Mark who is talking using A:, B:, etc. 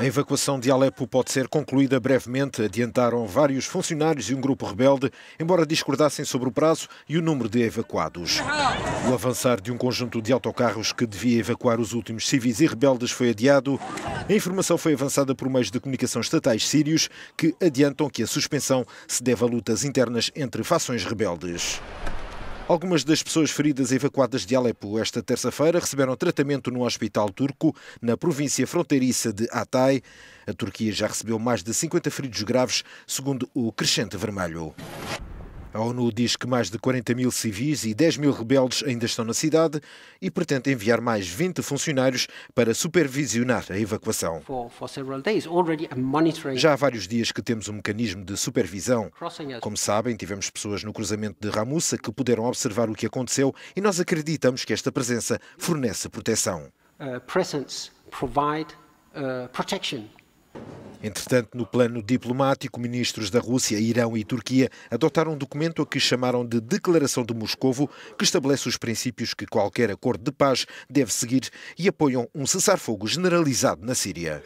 A: A evacuação de Alepo pode ser concluída brevemente, adiantaram vários funcionários e um grupo rebelde, embora discordassem sobre o prazo e o número de evacuados. O avançar de um conjunto de autocarros que devia evacuar os últimos civis e rebeldes foi adiado. A informação foi avançada por meios de comunicação estatais sírios, que adiantam que a suspensão se deve a lutas internas entre fações rebeldes. Algumas das pessoas feridas evacuadas de Alepo esta terça-feira receberam tratamento no hospital turco, na província fronteiriça de Hatay. A Turquia já recebeu mais de 50 feridos graves, segundo o Crescente Vermelho. A ONU diz que mais de 40 mil civis e 10 mil rebeldes ainda estão na cidade e pretende enviar mais 20 funcionários para supervisionar a evacuação. Já há vários dias que temos um mecanismo de supervisão. Como sabem, tivemos pessoas no cruzamento de Ramussa que puderam observar o que aconteceu e nós acreditamos que esta presença fornece proteção. Uh, Entretanto, no plano diplomático, ministros da Rússia, Irão e Turquia adotaram um documento a que chamaram de Declaração de Moscovo, que estabelece os princípios que qualquer acordo de paz deve seguir e apoiam um cessar-fogo generalizado na Síria.